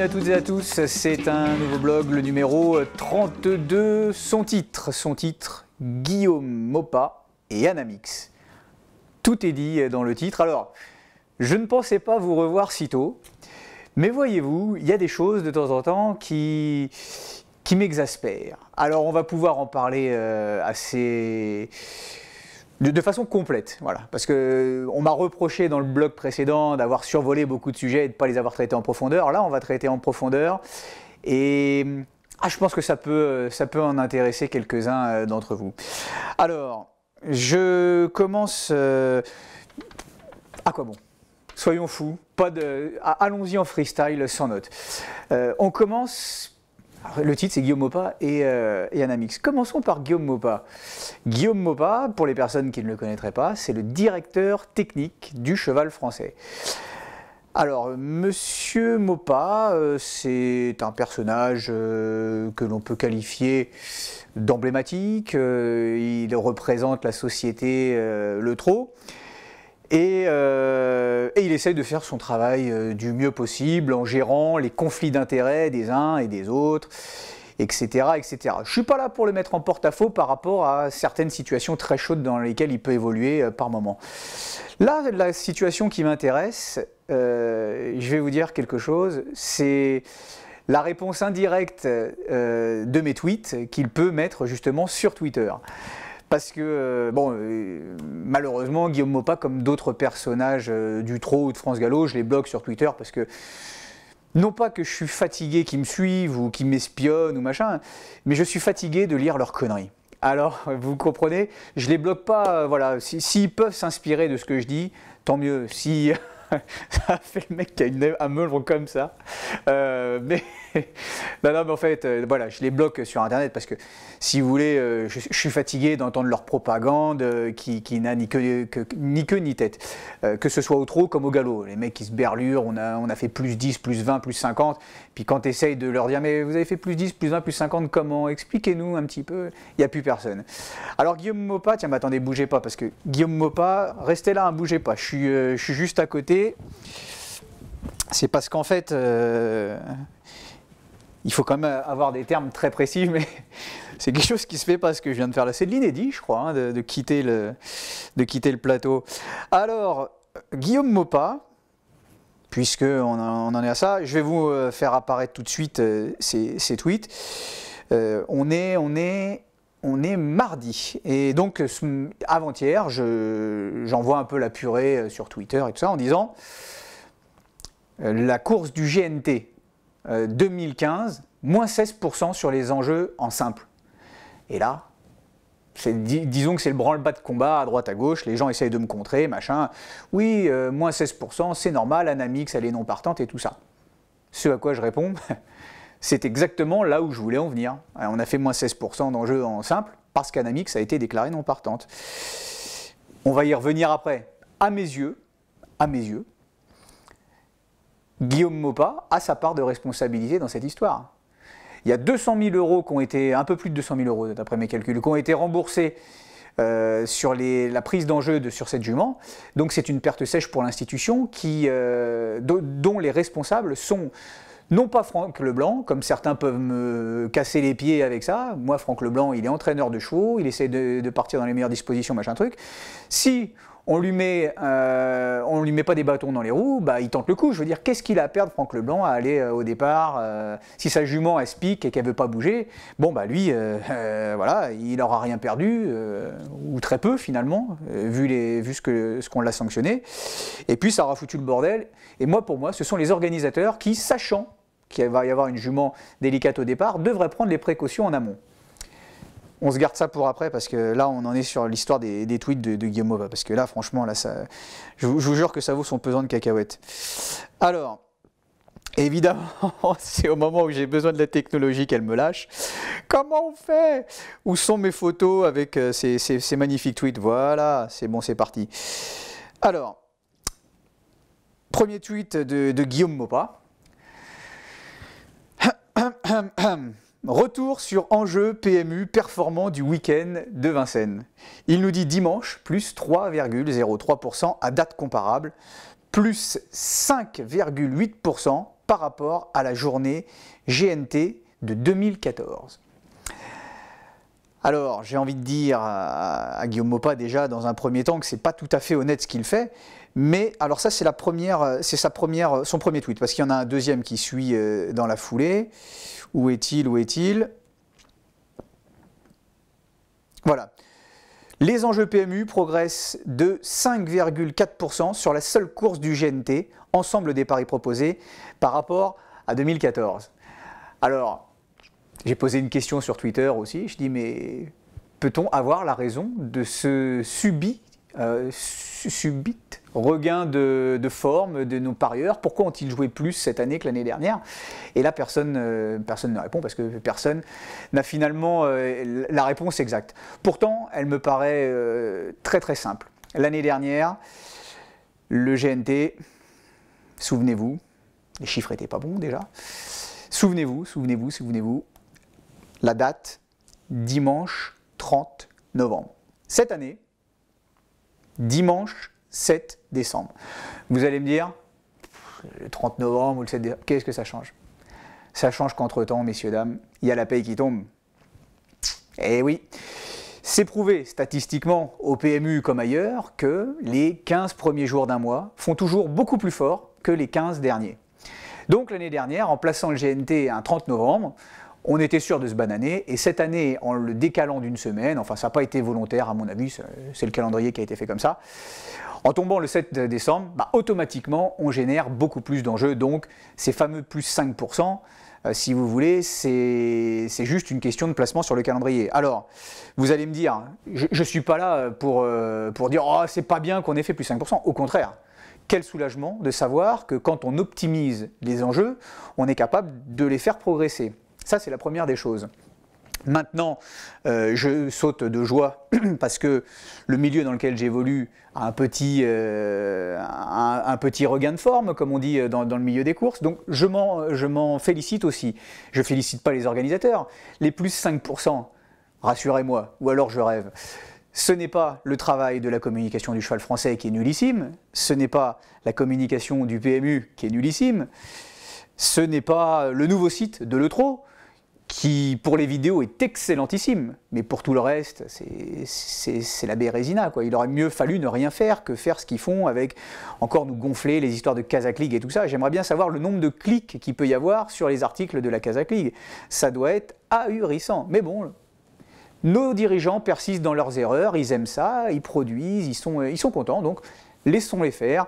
à toutes et à tous. C'est un nouveau blog, le numéro 32. Son titre, son titre, Guillaume Mopa et Anamix. Tout est dit dans le titre. Alors, je ne pensais pas vous revoir si tôt, mais voyez-vous, il y a des choses de temps en temps qui, qui m'exaspèrent. Alors, on va pouvoir en parler euh, assez de, façon complète. Voilà. Parce que euh, on m'a reproché dans le blog précédent d'avoir survolé beaucoup de sujets et de ne pas les avoir traités en profondeur. Là, on va traiter en profondeur. Et ah, je pense que ça peut, euh, ça peut en intéresser quelques-uns euh, d'entre vous. Alors, je commence. À quoi bon Soyons fous. Pas de. Allons-y en freestyle sans notes. on commence le titre, c'est Guillaume Mopa euh, et, Anamix. Commençons par Guillaume Mopa. Guillaume Mopa, pour les personnes qui ne le connaîtraient pas, c'est le directeur technique du cheval français. Alors, Monsieur Mopa, euh, c'est un personnage euh, que l'on peut qualifier d'emblématique. il représente la société Le Trot. Euh, et, il essaye de faire son travail euh, du mieux possible en gérant les conflits d'intérêts des uns et des autres, etc. etc. Je ne suis pas là pour le mettre en porte-à-faux par rapport à certaines situations très chaudes dans lesquelles il peut évoluer euh, par moment. Là, la situation qui m'intéresse, je vais vous dire quelque chose, c'est la réponse indirecte de mes tweets qu'il peut mettre justement sur Twitter parce que, euh, bon, euh, malheureusement, Guillaume Mopa, comme d'autres personnages euh, du Trot ou de France Gallo, je les bloque sur Twitter parce que, non pas que je suis fatigué qu'ils me suivent ou qu'ils m'espionnent ou machin, mais je suis fatigué de lire leurs conneries. Alors, vous comprenez, je les bloque pas, voilà, s'ils si, peuvent s'inspirer de ce que je dis, tant mieux. Si... ça fait le mec qui a une, un melon comme ça. Euh, mais non, non, mais en fait, euh, voilà, je les bloque sur Internet parce que si vous voulez, euh, je, suis fatigué d'entendre leur propagande qui, n'a ni queue que, ni, que, ni tête. que ce soit au trot comme au galop. Les mecs qui se berlurent, on a, on a fait plus 10, plus 20, plus 50. Puis quand tu essayes de leur dire, mais vous avez fait plus 10, plus 20, plus 50, comment Expliquez-nous un petit peu. Il n'y a plus personne. Alors Guillaume Mopa, tiens, mais attendez, bougez pas parce que Guillaume Mopa, restez là, hein, bougez pas. Je suis, je suis juste à côté c'est parce qu'en fait, euh, il faut quand même avoir des termes très précis, mais c'est quelque chose qui se fait parce que je viens de faire là. C'est de l'inédit, je crois, hein, de, quitter le, de quitter le plateau. Alors, Guillaume Mopa, puisque on, en est à ça, je vais vous euh, faire apparaître tout de suite euh, ces, tweets. on est, on est on est mardi. Et donc, euh, avant-hier, j'envoie un peu la purée euh, sur Twitter et tout ça en disant euh, la course du GNT 2015, moins 16% sur les enjeux en simple. Et là, disons que c'est le branle-bas de combat à droite à gauche, les gens essayent de me contrer, machin. Oui, moins 16%, c'est normal, Anamix, elle est non partante et tout ça. Ce à quoi je réponds, c'est exactement là où je voulais en venir. Euh, on a fait moins 16% d'enjeux en simple parce qu'Anamix a été déclarée non partante. On va y revenir après. À mes yeux, à mes yeux, Guillaume Mopa a sa part de responsabilité dans cette histoire. Il y a 200 000 euros qui ont été, un peu plus de 200 000 euros d'après mes calculs, qui ont été remboursés euh, sur la prise d'enjeu de, sur cette jument. Donc c'est une perte sèche pour l'institution euh, dont les responsables sont non pas Franck Leblanc, comme certains peuvent me casser les pieds avec ça. Moi, Franck Leblanc, il est entraîneur de chevaux, il essaie de, partir dans les meilleures dispositions, machin truc. Si on lui met, euh, on lui met pas des bâtons dans les roues, bah, il tente le coup. Je veux dire, qu'est-ce qu'il a à perdre, Franck Leblanc, à aller euh, au départ euh, Si sa jument, elle se pique et qu'elle veut pas bouger, bon, bah lui, voilà, il n'aura rien perdu, ou très peu finalement, vu, les, vu qu'on ce qu'on l'a sanctionné. Et puis, ça aura foutu le bordel. Et moi, pour moi, ce sont les organisateurs qui, sachant qu'il va y avoir une jument délicate au départ, devrait prendre les précautions en amont. On se garde ça pour après parce que là, on en est sur l'histoire des, tweets de, Guillaume Ova, Parce que là, franchement, là, ça, je, vous jure que ça vaut son pesant de cacahuètes. Alors, évidemment, c'est au moment où j'ai besoin de la technologie qu'elle me lâche. Comment on fait Où sont mes photos avec euh, ces, magnifiques tweets Voilà, c'est bon, c'est parti. Alors, premier tweet de, de Guillaume Mopa. Retour sur enjeu PMU performant du week-end de Vincennes. Il nous dit dimanche plus 3,03% à date comparable, plus 5,8% par rapport à la journée GNT de 2014. Alors, j'ai envie de dire à, Guillaume Mopa déjà dans un premier temps que c'est pas tout à fait honnête ce qu'il fait, mais alors ça, c'est la première, euh, c'est sa première, euh, son premier tweet, parce qu'il y en a un deuxième qui suit euh, dans la foulée. Où est-il Où est-il Voilà. Les enjeux PMU progressent de 5,4% sur la seule course du GNT, ensemble des paris proposés, par rapport à 2014. Alors, j'ai posé une question sur Twitter aussi. Je dis, mais peut-on avoir la raison de ce subit, subite regain de, forme de nos parieurs. Pourquoi ont-ils joué plus cette année que l'année dernière Et là, personne, euh, personne ne répond parce que personne n'a finalement euh, la réponse exacte. Pourtant, elle me paraît euh, très très simple. L'année dernière, le GNT, souvenez-vous, les chiffres n'étaient pas bons déjà. Souvenez-vous, souvenez-vous, souvenez-vous, la date, dimanche 30 novembre. Cette année, dimanche 7 décembre. Vous allez me dire, le 30 novembre ou le 7 décembre, qu'est-ce que ça change Ça change qu'entre-temps, messieurs, dames, il y a la paye qui tombe. Eh oui, c'est prouvé statistiquement au PMU comme ailleurs que les 15 premiers jours d'un mois font toujours beaucoup plus fort que les 15 derniers. Donc l'année dernière, en plaçant le GNT un 30 novembre, on était sûr de se bananer, et cette année, en le décalant d'une semaine, enfin ça n'a pas été volontaire à mon avis, c'est le calendrier qui a été fait comme ça, en tombant le 7 décembre, bah, automatiquement, on génère beaucoup plus d'enjeux. Donc, ces fameux plus 5%, euh, si vous voulez, c'est juste une question de placement sur le calendrier. Alors, vous allez me dire, je ne suis pas là euh, euh, pour, dire, oh, c'est pas bien qu'on ait fait plus 5%. Au contraire, quel soulagement de savoir que quand on optimise les enjeux, on est capable de les faire progresser. Ça, c'est la première des choses. Maintenant, euh, je saute de joie parce que le milieu dans lequel j'évolue a un petit, euh, regain de forme, comme on dit euh, dans, dans le milieu des courses. Donc je m'en félicite aussi. Je ne félicite pas les organisateurs. Les plus 5%, rassurez-moi, ou alors je rêve. Ce n'est pas le travail de la communication du cheval français qui est nullissime, ce n'est pas la communication du PMU qui est nullissime, ce n'est pas le nouveau site de l'Eutro, qui pour les vidéos est excellentissime, mais pour tout le reste, c'est la bérésina. Quoi. Il aurait mieux fallu ne rien faire que faire ce qu'ils font avec encore nous gonfler les histoires de Kazakh League et tout ça. J'aimerais bien savoir le nombre de clics qu'il peut y avoir sur les articles de la Kazakh League. Ça doit être ahurissant. Mais bon, nos dirigeants persistent dans leurs erreurs, ils aiment ça, ils produisent, ils sont, ils sont contents, donc laissons-les faire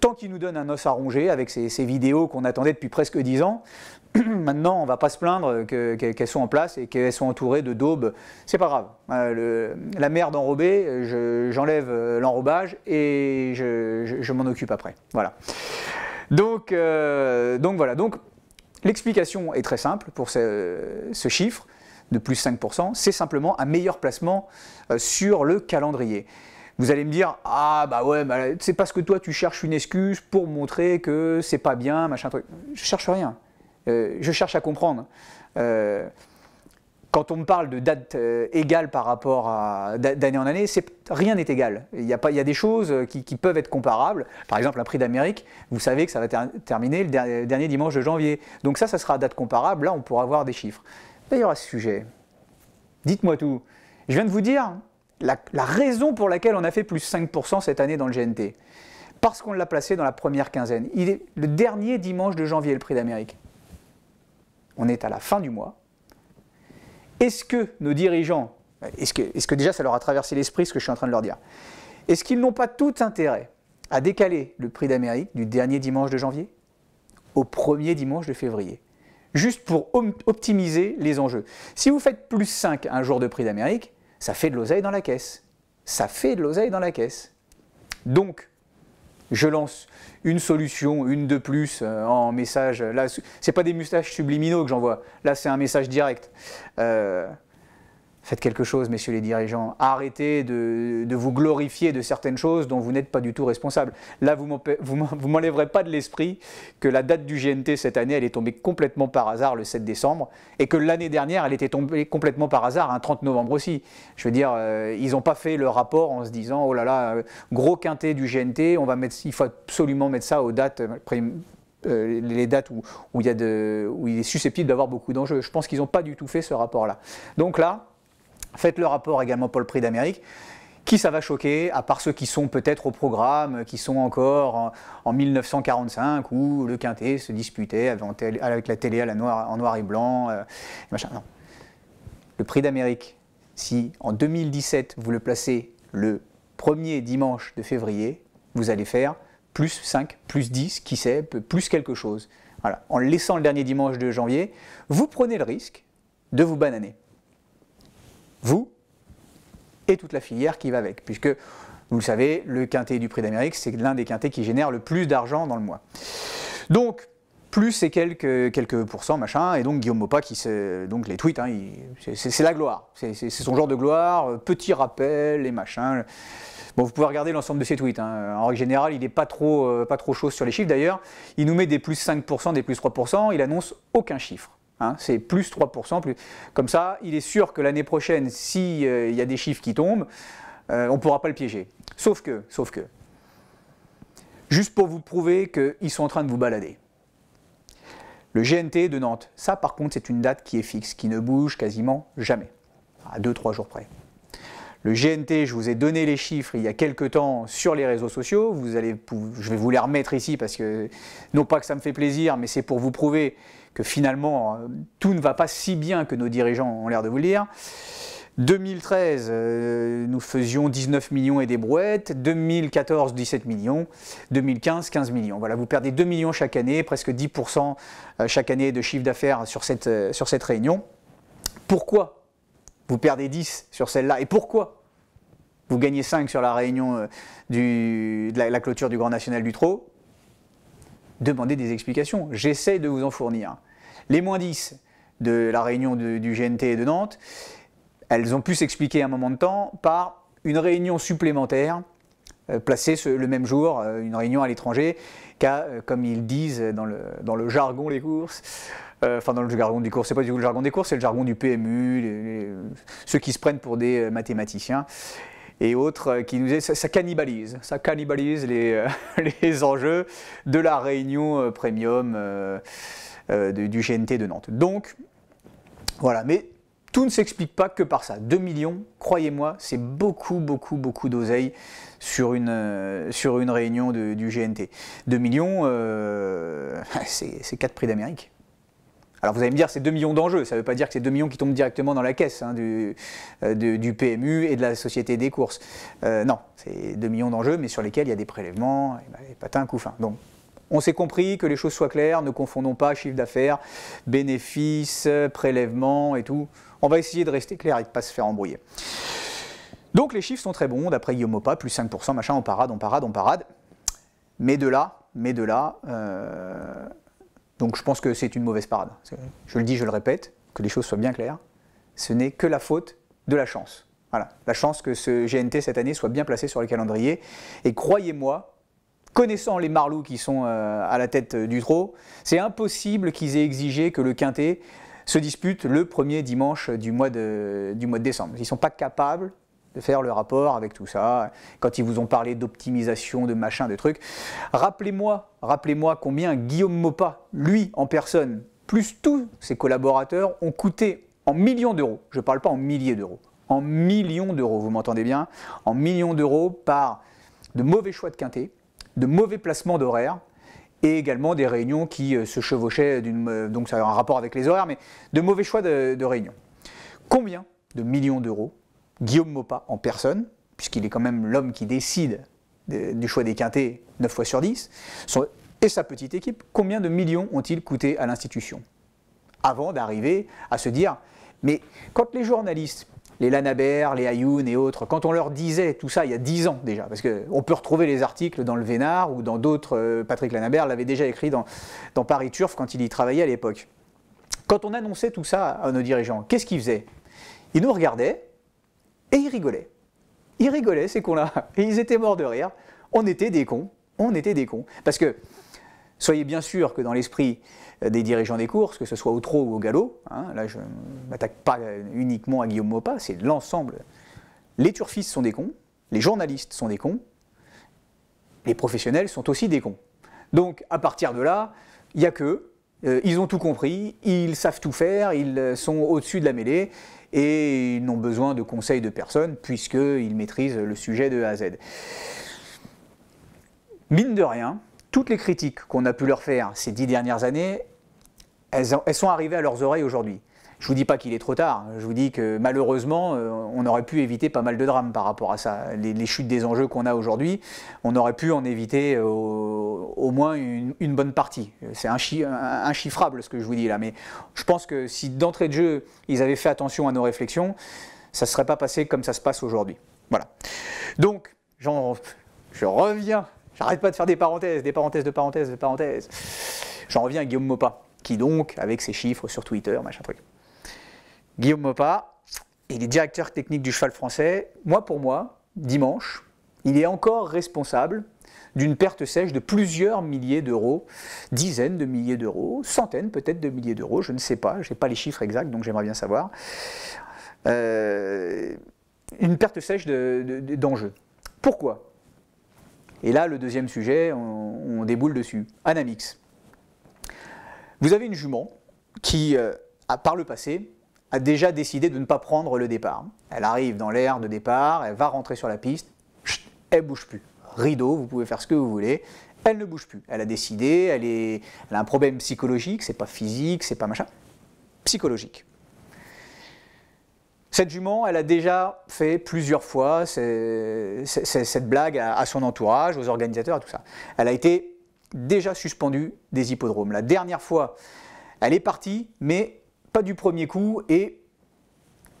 tant qu'ils nous donnent un os à ronger avec ces, vidéos qu'on attendait depuis presque dix ans, Maintenant, on ne va pas se plaindre qu'elles sont en place et qu'elles sont entourées de daubes. C'est pas grave. Euh, la merde enrobée, j'enlève euh, l'enrobage et je, m'en occupe après. Voilà. Donc, euh, donc voilà. Donc, l'explication est très simple pour ce, chiffre de plus 5%. C'est simplement un meilleur placement sur le calendrier. Vous allez me dire, ah bah ouais, bah, c'est parce que toi tu cherches une excuse pour montrer que c'est pas bien, machin truc. Je cherche rien. Euh, je cherche à comprendre. Euh, quand on me parle de date euh, égale par rapport à d'année en année, rien n'est égal. Il y, a des choses qui, peuvent être comparables. Par exemple, un prix d'Amérique, vous savez que ça va terminer le dernier dimanche de janvier. Donc ça, ça sera à date comparable. Là, on pourra voir des chiffres. D'ailleurs, à ce sujet, dites-moi tout. Je viens de vous dire la, la raison pour laquelle on a fait plus 5% cette année dans le GNT. Parce qu'on l'a placé dans la première quinzaine. Il est le dernier dimanche de janvier, le prix d'Amérique on est à la fin du mois. Est-ce que nos dirigeants, est-ce que, est que, déjà ça leur a traversé l'esprit ce que je suis en train de leur dire Est-ce qu'ils n'ont pas tout intérêt à décaler le prix d'Amérique du dernier dimanche de janvier au premier dimanche de février Juste pour optimiser les enjeux. Si vous faites plus 5 un jour de prix d'Amérique, ça fait de l'oseille dans la caisse. Ça fait de l'oseille dans la caisse. Donc, je lance une solution, une de plus euh, en message. Là, n'est pas des moustaches subliminaux que j'envoie. Là, c'est un message direct. Euh, Faites quelque chose, messieurs les dirigeants. Arrêtez de, vous glorifier de certaines choses dont vous n'êtes pas du tout responsable. Là, vous ne m'enlèverez pas de l'esprit que la date du GNT cette année, elle est tombée complètement par hasard le 7 décembre, et que l'année dernière, elle était tombée complètement par hasard un 30 novembre aussi. Je veux dire, euh, ils n'ont pas fait le rapport en se disant, oh là là, euh, gros quintet du GNT, on va mettre, il faut absolument mettre ça aux dates euh, les dates où, il de, où il est susceptible d'avoir beaucoup d'enjeux. Je pense qu'ils n'ont pas du tout fait ce rapport-là. Donc là, Faites le rapport également pour le prix d'Amérique. Qui ça va choquer, à part ceux qui sont peut-être au programme, qui sont encore en, 1945 où le Quintet se disputait avec la télé à la noire en noir et blanc, euh, machin. Non. Le prix d'Amérique, si en 2017 vous le placez le premier dimanche de février, vous allez faire plus 5, plus 10, qui sait, plus quelque chose. Voilà. En laissant le dernier dimanche de janvier, vous prenez le risque de vous bananer vous et toute la filière qui va avec, puisque vous le savez, le quintet du prix d'Amérique, c'est l'un des quintets qui génère le plus d'argent dans le mois. Donc, plus ces quelques, quelques pourcents, machin, et donc Guillaume Mopa qui Donc les tweets, hein, c'est la gloire. C'est son genre de gloire, euh, petit rappel les machin. Bon, vous pouvez regarder l'ensemble de ses tweets. Hein. En règle générale, il n'est pas trop, euh, pas trop chaud sur les chiffres. D'ailleurs, il nous met des plus 5%, des plus 3%. Il annonce aucun chiffre. Hein, c'est plus 3%. Plus... Comme ça, il est sûr que l'année prochaine, s'il euh, y a des chiffres qui tombent, euh, on ne pourra pas le piéger. Sauf que, sauf que, juste pour vous prouver qu'ils sont en train de vous balader. Le GNT de Nantes, ça par contre, c'est une date qui est fixe, qui ne bouge quasiment jamais, à 2-3 jours près. Le GNT, je vous ai donné les chiffres il y a quelques temps sur les réseaux sociaux. Vous allez, je vais vous les remettre ici parce que, non pas que ça me fait plaisir, mais c'est pour vous prouver que finalement euh, tout ne va pas si bien que nos dirigeants ont l'air de vous le dire. 2013, euh, nous faisions 19 millions et des brouettes. 2014, 17 millions. 2015, 15 millions. Voilà, vous perdez 2 millions chaque année, presque 10% euh, chaque année de chiffre d'affaires sur cette, sur cette réunion. Pourquoi vous perdez 10 sur celle-là Et pourquoi vous gagnez 5 sur la réunion de la, la, clôture du Grand National du Trot demandez des explications. J'essaie de vous en fournir. Les moins 10 de la réunion du GNT et de Nantes, elles ont pu s'expliquer un moment de temps par une réunion supplémentaire euh, placée le même jour, euh, une réunion à l'étranger, qu'a, euh, comme ils disent dans le, jargon des courses, enfin dans le jargon du cours, c'est pas du tout le jargon des courses, c'est le jargon du PMU, ceux qui se prennent pour des mathématiciens et autres euh, qui nous ça, cannibalise, ça cannibalise les, euh, enjeux de la réunion euh, premium du GNT de Nantes. Donc voilà, mais tout ne s'explique pas que par ça. 2 millions, croyez-moi, c'est beaucoup, beaucoup, beaucoup d'oseille sur une, sur une réunion du GNT. 2 millions, c'est 4 prix d'Amérique. Alors vous allez me dire, c'est 2 millions d'enjeux, ça ne veut pas dire que c'est 2 millions qui tombent directement dans la caisse hein, du, PMU euh, et de la Société des courses. Euh, non, c'est 2 millions d'enjeux, mais sur lesquels il y a des prélèvements, et ben, patins, coup fin. Donc on s'est compris que les choses soient claires, ne confondons pas chiffre d'affaires, bénéfices, prélèvements et tout. On va essayer de rester clair et de ne pas se faire embrouiller. Donc les chiffres sont très bons, d'après Guillaume plus 5%, machin, on parade, on parade, on parade. Mais de là, mais de là, euh, donc je pense que c'est une mauvaise parade. Je le dis, je le répète, que les choses soient bien claires. Ce n'est que la faute de la chance. Voilà, la chance que ce GNT cette année soit bien placé sur le calendrier. Et croyez-moi, connaissant les marlous qui sont euh, à la tête euh, du trot, c'est impossible qu'ils aient exigé que le quintet se dispute le premier dimanche du mois de, du mois de décembre. Ils ne sont pas capables de faire le rapport avec tout ça, quand ils vous ont parlé d'optimisation, de machin, de trucs. Rappelez-moi, rappelez-moi combien Guillaume Mopa, lui en personne, plus tous ses collaborateurs, ont coûté en millions d'euros, je ne parle pas en milliers d'euros, en millions d'euros, vous m'entendez bien, en millions d'euros par de mauvais choix de quintet, de mauvais placements d'horaires, et également des réunions qui euh, se chevauchaient, euh, donc ça a un rapport avec les horaires, mais de mauvais choix de, de réunions. Combien de millions d'euros Guillaume Maupas en personne, puisqu'il est quand même l'homme qui décide du choix des quintés 9 fois sur 10, et sa petite équipe, combien de millions ont-ils coûté à l'institution Avant d'arriver à se dire, mais quand les journalistes, les Lanabert, les Ayoun et autres, quand on leur disait tout ça il y a 10 ans déjà, parce qu'on peut retrouver les articles dans le Vénard ou dans d'autres, euh, Patrick Lanabert l'avait déjà écrit dans, dans Paris Turf quand il y travaillait à l'époque. Quand on annonçait tout ça à nos dirigeants, qu'est-ce qu'ils faisaient Ils nous regardaient, et ils rigolaient. Ils rigolaient, ces cons-là. Et ils étaient morts de rire. On était des cons. On était des cons. Parce que, soyez bien sûr que dans l'esprit des dirigeants des courses, que ce soit au trot ou au galop, hein, là je ne m'attaque pas uniquement à Guillaume Maupas, c'est l'ensemble. Les turfistes sont des cons, les journalistes sont des cons, les professionnels sont aussi des cons. Donc à partir de là, il n'y a que euh, ils ont tout compris, ils savent tout faire, ils euh, sont au-dessus de la mêlée et ils n'ont besoin de conseils de personne puisqu'ils maîtrisent le sujet de A à Z. Mine de rien, toutes les critiques qu'on a pu leur faire ces dix dernières années, elles sont arrivées à leurs oreilles aujourd'hui. Je vous dis pas qu'il est trop tard, je vous dis que malheureusement, euh, on aurait pu éviter pas mal de drames par rapport à ça. Les, chutes des enjeux qu'on a aujourd'hui, on aurait pu en éviter euh, au, moins une, bonne partie. C'est inchiffrable ce que je vous dis là, mais je pense que si d'entrée de jeu, ils avaient fait attention à nos réflexions, ça ne serait pas passé comme ça se passe aujourd'hui. Voilà. Donc, je reviens, j'arrête pas de faire des parenthèses, des parenthèses, de parenthèses, des parenthèses. J'en reviens à Guillaume Mopa, qui donc, avec ses chiffres sur Twitter, machin truc. Guillaume Mopa, il est directeur technique du cheval français. Moi, pour moi, dimanche, il est encore responsable d'une perte sèche de plusieurs milliers d'euros, dizaines de milliers d'euros, centaines peut-être de milliers d'euros, je ne sais pas, je n'ai pas les chiffres exacts, donc j'aimerais bien savoir. Euh, une perte sèche d'enjeux. Pourquoi Et là, le deuxième sujet, on, déboule dessus. Anamix. Vous avez une jument qui, euh, par le passé, a déjà décidé de ne pas prendre le départ. Elle arrive dans l'air de départ, elle va rentrer sur la piste, elle bouge plus. Rideau, vous pouvez faire ce que vous voulez, elle ne bouge plus. Elle a décidé, elle, est, a un problème psychologique, c'est pas physique, c'est pas machin, psychologique. Cette jument, elle a déjà fait plusieurs fois cette blague à, son entourage, aux organisateurs, tout ça. Elle a été déjà suspendue des hippodromes. La dernière fois, elle est partie, mais pas du premier coup, et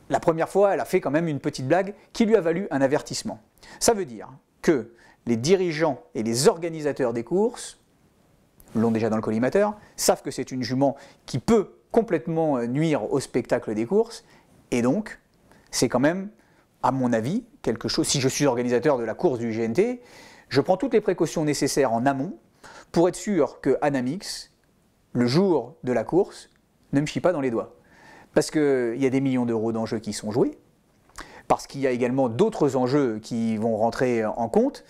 la première fois, elle a fait quand même une petite blague qui lui a valu un avertissement. Ça veut dire que les dirigeants et les organisateurs des courses l'ont déjà dans le collimateur, savent que c'est une jument qui peut complètement euh, nuire au spectacle des courses, et donc c'est quand même, à mon avis, quelque chose, si je suis organisateur de la course du GNT, je prends toutes les précautions nécessaires en amont pour être sûr que Anamix, le jour de la course, ne me chie pas dans les doigts. Parce qu'il y a des millions d'euros d'enjeux qui sont joués, parce qu'il y a également d'autres enjeux qui vont rentrer en compte,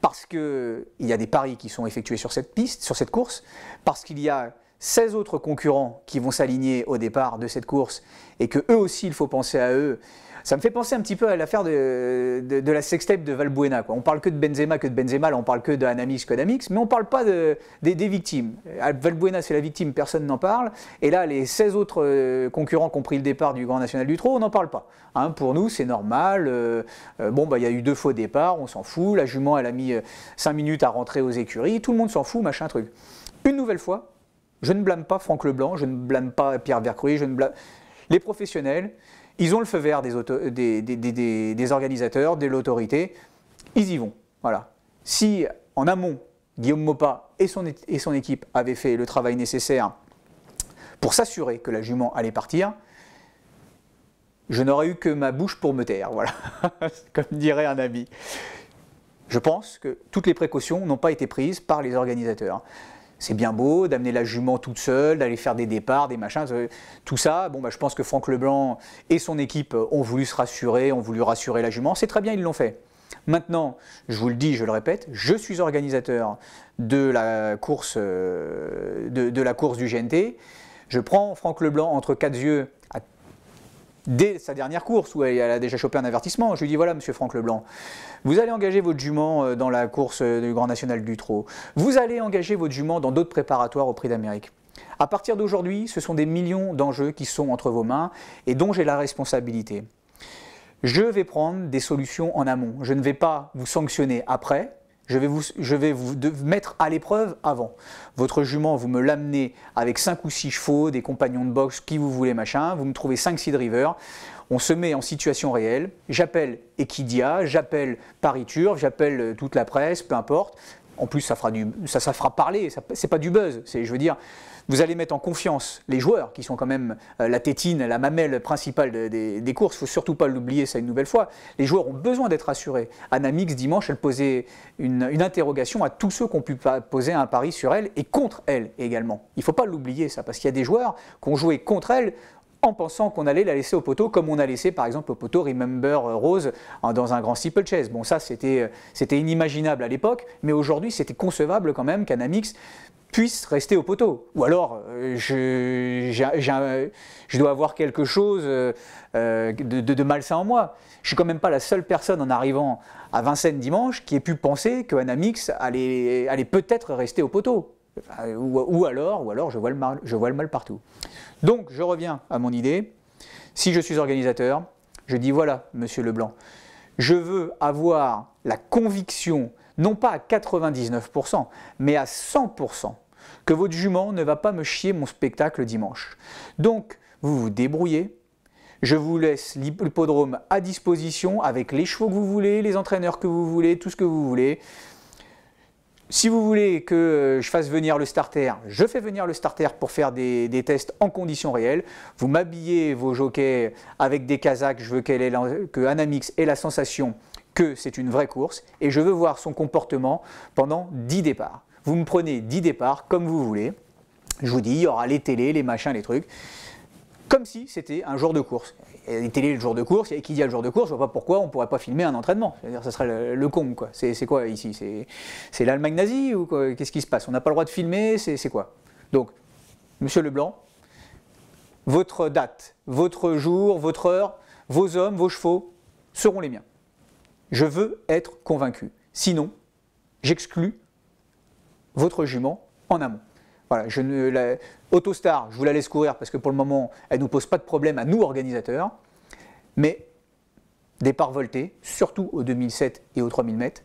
parce qu'il y a des paris qui sont effectués sur cette piste, sur cette course, parce qu'il y a 16 autres concurrents qui vont s'aligner au départ de cette course et que eux aussi il faut penser à eux ça me fait penser un petit peu à l'affaire de, la sextape de Valbuena. Quoi. On parle que de Benzema, que de Benzema, là on parle que d'Anamis, que d'Amix, mais on parle pas des, victimes. Euh, Valbuena, c'est la victime, personne n'en parle. Et là, les 16 autres euh, concurrents qui ont pris le départ du Grand National du Trot, on n'en parle pas. Hein, pour nous, c'est normal. Euh, bon, bah, il y a eu deux faux départs, on s'en fout. La jument, elle a mis 5 minutes à rentrer aux écuries. Tout le monde s'en fout, machin truc. Une nouvelle fois, je ne blâme pas Franck Leblanc, je ne blâme pas Pierre Vercruy, je ne blâme les professionnels, ils ont le feu vert des, des, des, organisateurs, de l'autorité. Ils y vont. Voilà. Si en amont, Guillaume Mopa et son, et son équipe avaient fait le travail nécessaire pour s'assurer que la jument allait partir, je n'aurais eu que ma bouche pour me taire, voilà, comme dirait un ami. Je pense que toutes les précautions n'ont pas été prises par les organisateurs. C'est bien beau d'amener la jument toute seule, d'aller faire des départs, des machins, euh, tout ça. Bon, bah, je pense que Franck Leblanc et son équipe ont voulu se rassurer, ont voulu rassurer la jument. C'est très bien, ils l'ont fait. Maintenant, je vous le dis, je le répète, je suis organisateur de la course, euh, de, de la course du GNT. Je prends Franck Leblanc entre quatre yeux dès sa dernière course, où elle, a déjà chopé un avertissement, je lui dis voilà, monsieur Franck Leblanc, vous allez engager votre jument euh, dans la course euh, du Grand National du Trot, vous allez engager votre jument dans d'autres préparatoires au Prix d'Amérique. À partir d'aujourd'hui, ce sont des millions d'enjeux qui sont entre vos mains et dont j'ai la responsabilité. Je vais prendre des solutions en amont. Je ne vais pas vous sanctionner après, je vais vous, je vais vous mettre à l'épreuve avant. Votre jument, vous me l'amenez avec 5 ou 6 chevaux, des compagnons de boxe, qui vous voulez, machin. Vous me trouvez 5-6 drivers. On se met en situation réelle. J'appelle Equidia, j'appelle Pariture, j'appelle euh, toute la presse, peu importe. En plus, ça fera, du, ça, fera parler. c'est pas du buzz. C'est, je veux dire, vous allez mettre en confiance les joueurs, qui sont quand même euh, la tétine, la mamelle principale des, courses. Il ne faut surtout pas l'oublier, ça une nouvelle fois. Les joueurs ont besoin d'être assurés. Anamix, dimanche, elle posait une, interrogation à tous ceux qui ont pu poser un pari sur elle et contre elle également. Il ne faut pas l'oublier, ça, parce qu'il y a des joueurs qui ont joué contre elle en pensant qu'on allait la laisser au poteau, comme on a laissé par exemple au poteau Remember Rose hein, dans un grand steeple chase. Bon, ça euh, c'était inimaginable à l'époque, mais aujourd'hui c'était concevable quand même qu'Anamix puisse rester au poteau. Ou alors, euh, je, dois avoir quelque chose euh, euh, de, malsain en moi. Je suis quand même pas la seule personne en arrivant à Vincennes dimanche qui ait pu penser que Anamix allait, allait peut-être rester au poteau. ou, alors, ou alors je vois, le mal, je vois le mal partout. Donc, je reviens à mon idée. Si je suis organisateur, je dis voilà, monsieur Leblanc, je veux avoir la conviction, non pas à 99%, mais à 100% que votre jument ne va pas me chier mon spectacle dimanche. Donc, vous vous débrouillez. Je vous laisse l'hippodrome à disposition avec les chevaux que vous voulez, les entraîneurs que vous voulez, tout ce que vous voulez. Si vous voulez que je fasse venir le starter, je fais venir le starter pour faire des, tests en conditions réelles. Vous m'habillez vos jockeys avec des Kazakhs, je veux qu'elle, que Anamix ait la sensation que c'est une vraie course et je veux voir son comportement pendant 10 départs. Vous me prenez 10 départs, comme vous voulez. Je vous dis, il y aura les télés, les machins, les trucs. Comme si c'était un jour de course. Il les télés le jour de course, et qui dit le jour de course, je vois pas pourquoi on pourrait pas filmer un entraînement. C'est-à-dire, ça serait le, con, quoi. C'est quoi ici C'est l'Allemagne nazie ou Qu'est-ce qui se passe On n'a pas le droit de filmer, c'est quoi Donc, monsieur Leblanc, votre date, votre jour, votre heure, vos hommes, vos chevaux seront les miens. Je veux être convaincu. Sinon, j'exclus votre jument en amont. Voilà, je ne, la, Autostar, je vous la laisse courir parce que pour le moment, elle ne nous pose pas de problème à nous, organisateurs. Mais départ volté, surtout au 2007 et aux 3000 mètres,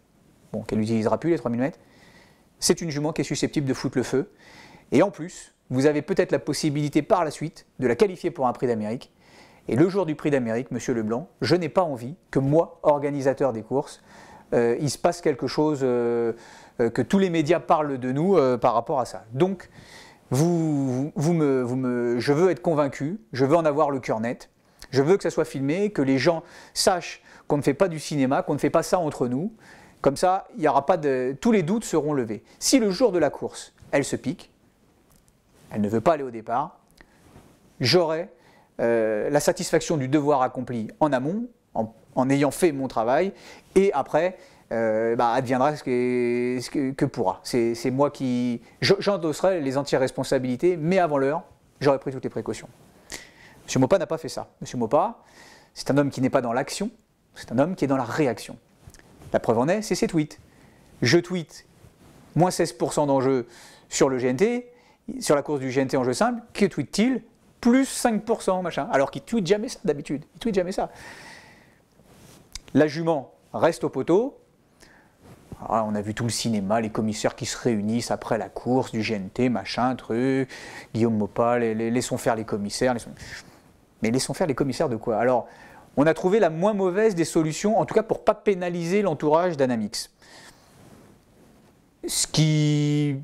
bon, qu'elle n'utilisera plus les 3000 mètres, c'est une jument qui est susceptible de foutre le feu. Et en plus, vous avez peut-être la possibilité par la suite de la qualifier pour un prix d'Amérique. Et le jour du prix d'Amérique, monsieur Leblanc, je n'ai pas envie que moi, organisateur des courses, euh, il se passe quelque chose euh, euh, que tous les médias parlent de nous euh, par rapport à ça. Donc, vous, vous, me, vous me, je veux être convaincu, je veux en avoir le cœur net, je veux que ça soit filmé, que les gens sachent qu'on ne fait pas du cinéma, qu'on ne fait pas ça entre nous. Comme ça, il y aura pas de, tous les doutes seront levés. Si le jour de la course, elle se pique, elle ne veut pas aller au départ, j'aurai euh, la satisfaction du devoir accompli en amont, en ayant fait mon travail, et après, euh, bah, adviendra ce que, pourra. C'est moi qui. J'endosserai les entières responsabilités, mais avant l'heure, j'aurais pris toutes les précautions. Monsieur Mopa n'a pas fait ça. Monsieur Mopa, c'est un homme qui n'est pas dans l'action, c'est un homme qui est dans la réaction. La preuve en est, c'est ses tweets. Je tweet moins 16% d'enjeux sur le GNT, sur la course du GNT en jeu simple, que tweet-il Plus 5%, machin. Alors qu'il tweet jamais ça d'habitude. Il tweet jamais ça. La jument reste au poteau, ah, on a vu tout le cinéma, les commissaires qui se réunissent après la course, du GNT, machin, truc. Guillaume Mopal, laissons faire les commissaires. Mais laissons faire les commissaires de quoi Alors, on a trouvé la moins mauvaise des solutions, en tout cas pour pas pénaliser l'entourage d'Anamix. Ce qui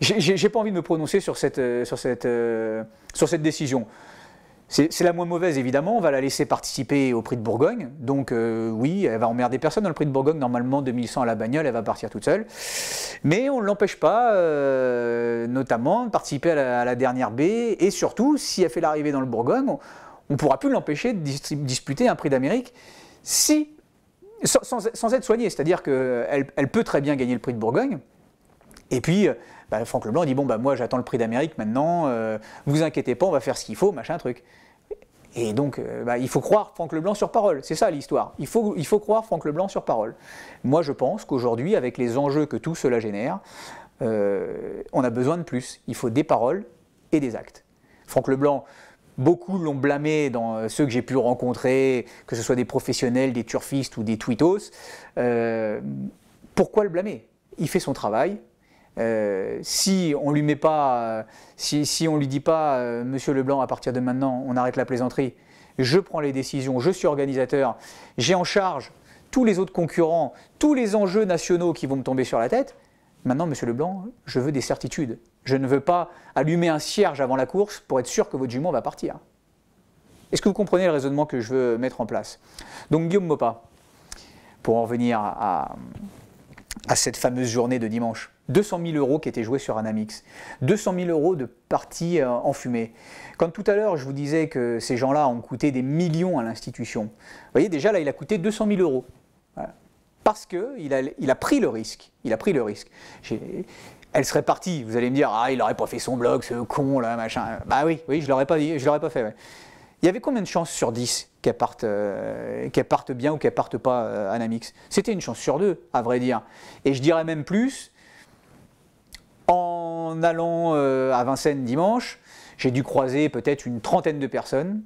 j'ai pas envie de me prononcer sur cette, euh, sur euh, sur cette décision. C'est la moins mauvaise, évidemment. On va la laisser participer au prix de Bourgogne. Donc, euh, oui, elle va emmerder personne dans le prix de Bourgogne. Normalement, 2100 à la bagnole, elle va partir toute seule. Mais on ne l'empêche pas, euh, notamment, de participer à la, dernière B. Et surtout, si elle fait l'arrivée dans le Bourgogne, on ne pourra plus l'empêcher de disputer un prix d'Amérique si, sans, être soignée. C'est-à-dire qu'elle elle peut très bien gagner le prix de Bourgogne. Et puis, euh, bah, Franck Leblanc dit bon bah moi j'attends le prix d'Amérique maintenant, euh, vous inquiétez pas, on va faire ce qu'il faut, machin truc. Et donc, euh, bah, il faut croire Franck Leblanc sur parole. C'est ça l'histoire. Il faut, il faut croire Franck Leblanc sur parole. Moi, je pense qu'aujourd'hui, avec les enjeux que tout cela génère, euh, on a besoin de plus. Il faut des paroles et des actes. Franck Leblanc, beaucoup l'ont blâmé dans ceux que j'ai pu rencontrer, que ce soit des professionnels, des turfistes ou des tweetos. pourquoi le blâmer Il fait son travail, euh, si on lui met pas, euh, si, on lui dit pas, euh, Monsieur Leblanc, à partir de maintenant, on arrête la plaisanterie, je prends les décisions, je suis organisateur, j'ai en charge tous les autres concurrents, tous les enjeux nationaux qui vont me tomber sur la tête. Maintenant, Monsieur Leblanc, je veux des certitudes. Je ne veux pas allumer un cierge avant la course pour être sûr que votre jument va partir. Est-ce que vous comprenez le raisonnement que je veux mettre en place Donc Guillaume Mopa, pour en revenir à, à cette fameuse journée de dimanche. 200 000 euros qui étaient joués sur Anamix, 200 000 euros de parties euh, enfumées. Quand tout à l'heure je vous disais que ces gens-là ont coûté des millions à l'institution, vous voyez déjà là il a coûté 200 000 euros. Parce qu'il a, il a pris le risque. Il a pris le risque. Elle serait partie, vous allez me dire, ah il n'aurait pas fait son blog, ce con là, machin. Bah oui, je l'aurais pas, je l'aurais pas fait. Il y avait combien de chances sur 10 qu'elle parte, euh, parte, bien ou qu'elle parte pas euh, Anamix C'était une chance sur deux, à vrai dire. Et je dirais même plus, en allant euh, à Vincennes dimanche, j'ai dû croiser peut-être une trentaine de personnes.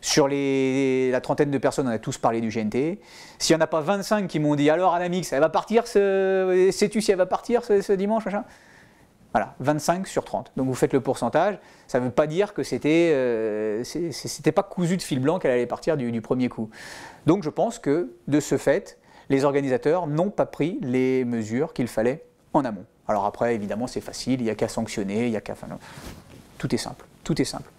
Sur la trentaine de personnes, on a tous parlé du GNT. S'il n'y en a pas 25 qui m'ont dit alors Anamix, elle va partir, ce... sais-tu si elle va partir ce, dimanche Voilà, 25 sur 30. Donc vous faites le pourcentage. Ça ne veut pas dire que c'était n'était euh, pas cousu de fil blanc qu'elle allait partir du, premier coup. Donc je pense que de ce fait, les organisateurs n'ont pas pris les mesures qu'il fallait en amont. Alors après, évidemment, c'est facile, il n'y a qu'à sanctionner, il n'y a qu'à... tout est simple, tout est simple.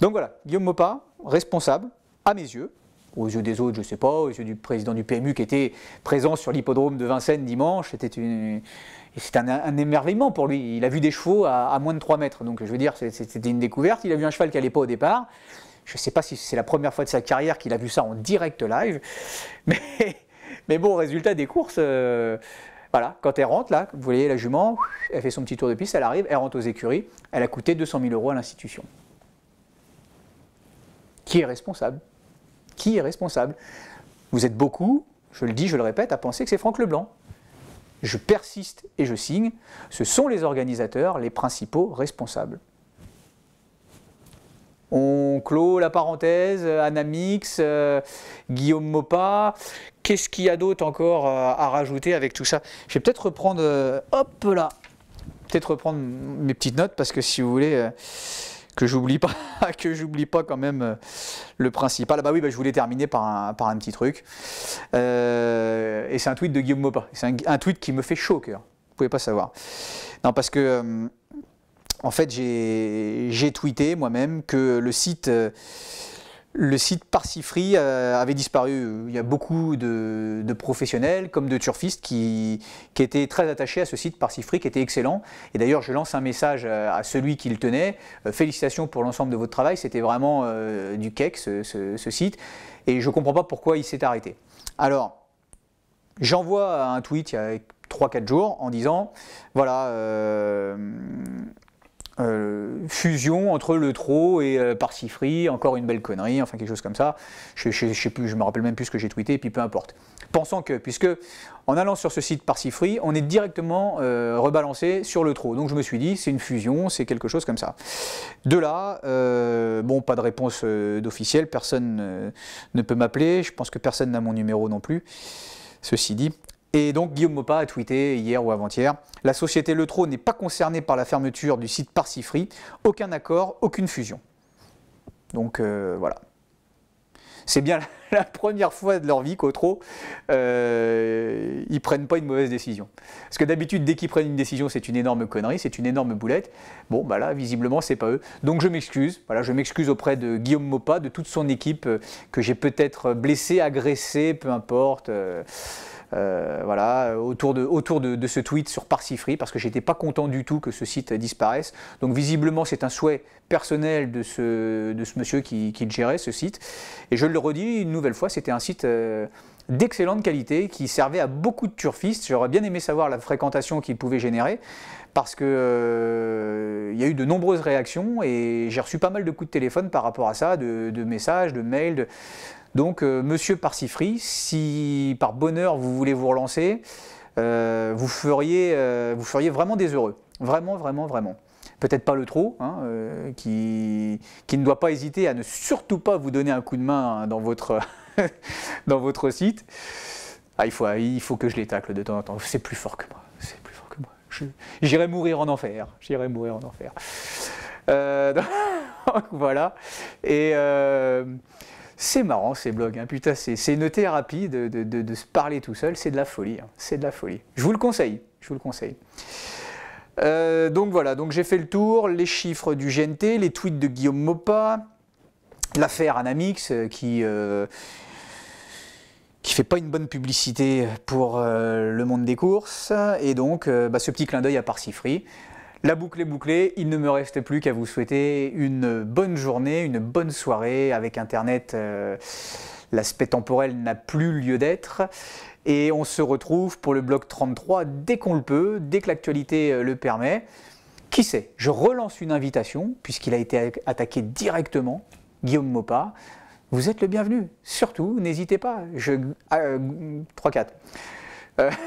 Donc voilà, Guillaume Mopa, responsable, à mes yeux, aux yeux des autres, je ne sais pas, aux yeux du président du PMU qui était présent sur l'hippodrome de Vincennes dimanche, c'était un, émerveillement pour lui. Il a vu des chevaux à, moins de 3 mètres, donc je veux dire, c'était une découverte. Il a vu un cheval qui n'allait pas au départ. Je ne sais pas si c'est la première fois de sa carrière qu'il a vu ça en direct live, mais, bon, résultat des courses, euh, voilà, quand elle rentre, là, vous voyez la jument, elle fait son petit tour de piste, elle arrive, elle rentre aux écuries, elle a coûté 200 000 euros à l'institution. Qui est responsable Qui est responsable Vous êtes beaucoup, je le dis, je le répète, à penser que c'est Franck Leblanc. Je persiste et je signe, ce sont les organisateurs, les principaux responsables. On clôt la parenthèse, euh, Anamix, euh, Guillaume Mopa. Qu'est-ce qu'il y a d'autre encore euh, à rajouter avec tout ça Je vais peut-être reprendre, hop là, peut-être reprendre mes petites notes parce que si vous voulez que j'oublie pas, que j'oublie pas quand même le principal. Ah bah oui, bah je voulais terminer par un, petit truc. et c'est un tweet de Guillaume Mopa. C'est un, tweet qui me fait chaud au cœur. Vous pouvez pas savoir. Non parce que en fait, j'ai tweeté moi-même que le site, euh, le site Parsifree euh, avait disparu. Il y a beaucoup de, professionnels comme de turfistes qui, étaient très attachés à ce site Parsifree qui était excellent. Et d'ailleurs, je lance un message à celui qui le tenait. Euh, félicitations pour l'ensemble de votre travail. C'était vraiment du cake ce, site. Et je ne comprends pas pourquoi il s'est arrêté. Alors, j'envoie un tweet il y a 3-4 jours en disant voilà, euh, fusion entre le trop et euh, encore une belle connerie, enfin quelque chose comme ça. Je, ne sais plus, je me rappelle même plus ce que j'ai tweeté, et puis peu importe. Pensant que, puisque en allant sur ce site Parsifri, on est directement euh, rebalancé sur le trop. Donc je me suis dit, c'est une fusion, c'est quelque chose comme ça. De là, euh, bon, pas de réponse d'officiel, personne ne peut m'appeler, je pense que personne n'a mon numéro non plus. Ceci dit, et donc Guillaume Mopa a tweeté hier ou avant-hier La société Le Letro n'est pas concernée par la fermeture du site Parsifree, aucun accord, aucune fusion. Donc euh, voilà. C'est bien la première fois de leur vie qu'au euh, ils prennent pas une mauvaise décision. Parce que d'habitude, dès qu'ils prennent une décision, c'est une énorme connerie, c'est une énorme boulette. Bon, bah là, visiblement, c'est pas eux. Donc je m'excuse. Voilà, je m'excuse auprès de Guillaume Mopa, de toute son équipe euh, que j'ai peut-être blessé, agressé, peu importe. Euh. Euh, voilà, euh, autour, de, autour de, ce tweet sur Parsifree parce que j'étais pas content du tout que ce site disparaisse. Donc visiblement c'est un souhait personnel de ce, de ce monsieur qui, qui, gérait ce site. Et je le redis une nouvelle fois, c'était un site euh, d'excellente qualité qui servait à beaucoup de turfistes. J'aurais bien aimé savoir la fréquentation qu'il pouvait générer parce que il y a eu de nombreuses réactions et j'ai reçu pas mal de coups de téléphone par rapport à ça, de, de messages, de mails. De, donc, euh, monsieur Parsifri, si par bonheur vous voulez vous relancer, euh, vous, feriez, euh, vous feriez vraiment des heureux. Vraiment, vraiment, vraiment. Peut-être pas le trop, hein, qui, ne doit pas hésiter à ne surtout pas vous donner un coup de main hein, dans, votre dans votre site. Ah, il, faut, il faut que je les tacle de temps en temps. C'est plus fort que moi. C'est plus fort que moi. J'irai mourir en enfer. J'irai mourir en enfer. donc, voilà. Et. C'est marrant ces blogs, hein. putain, c'est une thérapie de, se parler tout seul, c'est de la folie, hein. c'est de la folie. Je vous le conseille, je vous le conseille. Euh, donc voilà, donc j'ai fait le tour, les chiffres du GNT, les tweets de Guillaume Mopa, l'affaire Anamix euh, qui ne euh, fait pas une bonne publicité pour le monde des courses, et donc bah, ce petit clin d'œil à Parsifri. La boucle est bouclée, il ne me reste plus qu'à vous souhaiter une bonne journée, une bonne soirée. Avec Internet, euh, l'aspect temporel n'a plus lieu d'être. Et on se retrouve pour le bloc 33 dès qu'on le peut, dès que l'actualité euh, le permet. Qui sait Je relance une invitation, puisqu'il a été attaqué directement, Guillaume Mopa. Vous êtes le bienvenu. Surtout, n'hésitez pas. Je... 3-4. Euh,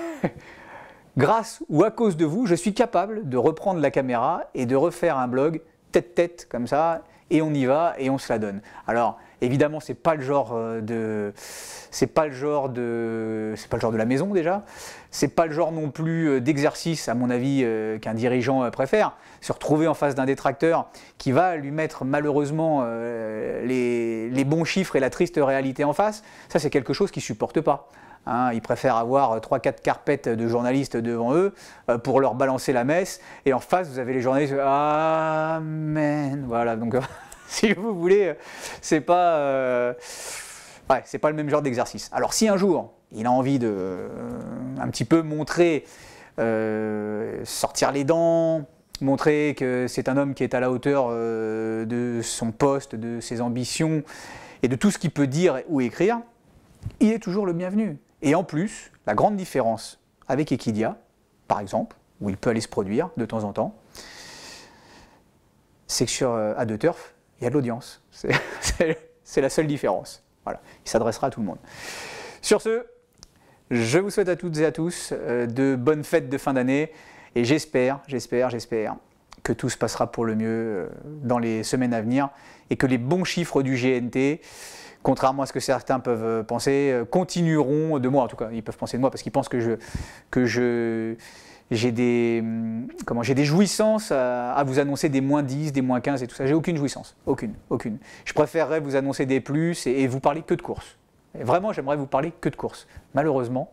Grâce ou à cause de vous, je suis capable de reprendre la caméra et de refaire un blog tête-tête comme ça, et on y va et on se la donne. Alors évidemment, c'est pas le genre euh, de, c'est pas le genre de, pas le genre de la maison déjà. C'est pas le genre non plus euh, d'exercice, à mon avis, euh, qu'un dirigeant préfère. Se retrouver en face d'un détracteur qui va lui mettre malheureusement les, bons chiffres et la triste réalité en face, ça c'est quelque chose qu'il supporte pas. Hein, ils préfèrent avoir 3-4 euh, carpettes de journalistes devant eux euh, pour leur balancer la messe. Et en face, vous avez les journalistes. Amen. Voilà, donc si vous voulez, euh, c'est pas, pas le même genre d'exercice. Alors si un jour, il a envie de un petit peu montrer, sortir les dents, montrer que c'est un homme qui est à la hauteur de son poste, de ses ambitions et de tout ce qu'il peut dire ou écrire, il est toujours le bienvenu. Et en plus, la grande différence avec Equidia, par exemple, où il peut aller se produire de temps en temps, c'est que sur a euh, 2 turf, il y a de l'audience. C'est la seule différence. Voilà, il s'adressera à tout le monde. Sur ce, je vous souhaite à toutes et à tous euh, de bonnes fêtes de fin d'année et j'espère, j'espère, j'espère que tout se passera pour le mieux euh, dans les semaines à venir et que les bons chiffres du GNT contrairement à ce que certains peuvent euh, penser, euh, continueront de moi en tout cas. Ils peuvent penser de moi parce qu'ils pensent que je que je j'ai des hum, comment j'ai des jouissances à, vous annoncer des moins 10, des moins 15 et tout ça. J'ai aucune jouissance, aucune, aucune. Je préférerais vous annoncer des plus et, vous parler que de courses. Et vraiment, j'aimerais vous parler que de courses. Malheureusement,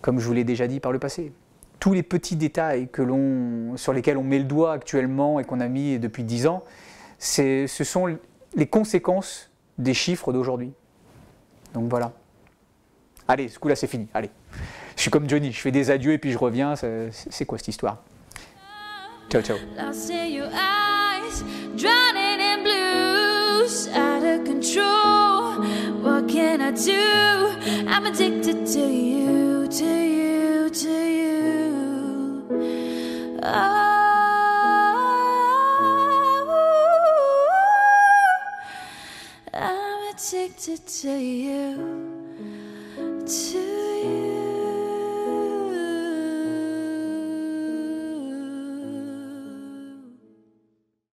comme je vous l'ai déjà dit par le passé, tous les petits détails que l'on sur lesquels on met le doigt actuellement et qu'on a mis depuis 10 ans, ce sont les conséquences des chiffres d'aujourd'hui. Donc voilà. Allez, ce coup-là, c'est fini. Allez. Je suis comme Johnny, je fais des adieux et puis je reviens. C'est quoi cette histoire Ciao, ciao. addicted to you. To